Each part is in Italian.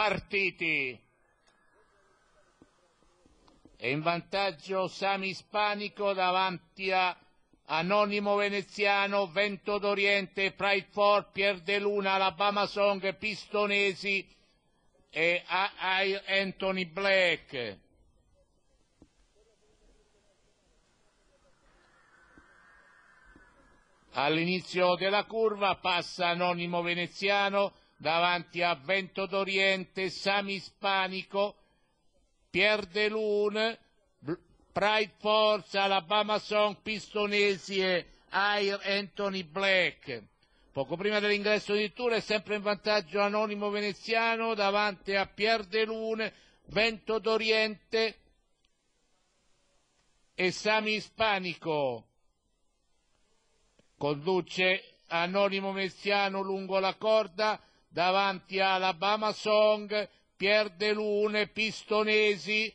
partiti. E in vantaggio Sami Ispanico davanti a Anonimo Veneziano, Vento d'Oriente, Pride Ford, Pier De Luna, Alabama Song, Pistonesi e Anthony Black. All'inizio della curva passa Anonimo Veneziano, davanti a Vento d'Oriente, Sami Ispanico, Pierre de Pride Force, Alabama Song, Pistonesi e Air Anthony Black. Poco prima dell'ingresso di Tour è sempre in vantaggio Anonimo Veneziano davanti a Pierre Delune, Vento d'Oriente e Sami Ispanico. Conduce Anonimo Veneziano lungo la corda, davanti a Alabama Song, Pier Delune, Pistonesi,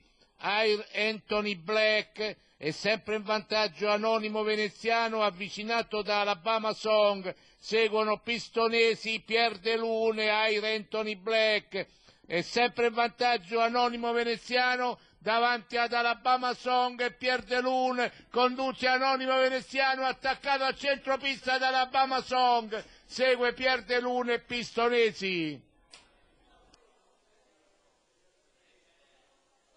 Anthony Black è sempre in vantaggio Anonimo Veneziano avvicinato da Alabama Song, seguono Pistonesi, Pier Delune Lune, Air Anthony Black è sempre in vantaggio Anonimo Veneziano davanti ad Alabama Song e Pier Delune conduce Anonimo Veneziano attaccato a centropista ad Alabama Song, segue Pier Delune e Pistonesi.